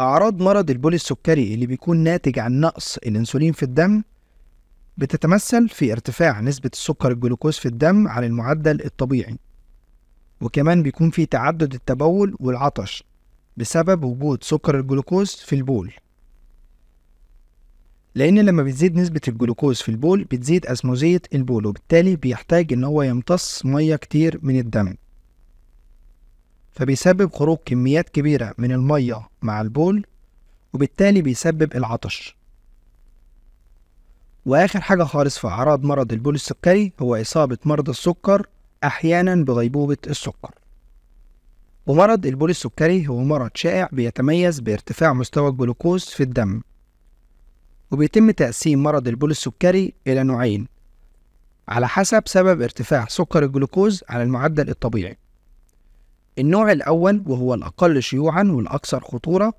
أعراض مرض البول السكري اللي بيكون ناتج عن نقص الأنسولين في الدم بتتمثل في ارتفاع نسبة السكر الجلوكوز في الدم عن المعدل الطبيعي وكمان بيكون في تعدد التبول والعطش بسبب وجود سكر الجلوكوز في البول لأن لما بتزيد نسبة الجلوكوز في البول بتزيد أسموزية البول وبالتالي بيحتاج إن هو يمتص مية كتير من الدم فبيسبب خروج كميات كبيرة من المية مع البول وبالتالي بيسبب العطش وآخر حاجة خالص في أعراض مرض البول السكري هو إصابة مرضى السكر أحيانا بغيبوبة السكر ومرض البول السكري هو مرض شائع بيتميز بارتفاع مستوى الجلوكوز في الدم وبيتم تقسيم مرض البول السكري إلى نوعين على حسب سبب ارتفاع سكر الجلوكوز على المعدل الطبيعي النوع الأول وهو الأقل شيوعا والأكثر خطورة